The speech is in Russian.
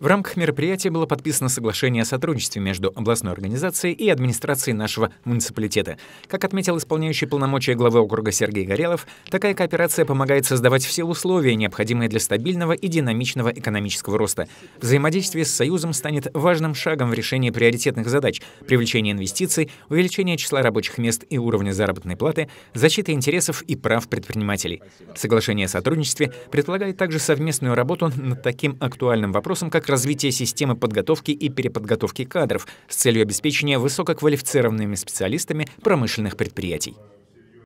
В рамках мероприятия было подписано соглашение о сотрудничестве между областной организацией и администрацией нашего муниципалитета. Как отметил исполняющий полномочия главы округа Сергей Горелов, такая кооперация помогает создавать все условия, необходимые для стабильного и динамичного экономического роста. Взаимодействие с Союзом станет важным шагом в решении приоритетных задач – привлечения инвестиций, увеличения числа рабочих мест и уровня заработной платы, защиты интересов и прав предпринимателей. Соглашение о сотрудничестве предполагает также совместную работу над таким актуальным вопросом, как как развитие системы подготовки и переподготовки кадров с целью обеспечения высококвалифицированными специалистами промышленных предприятий.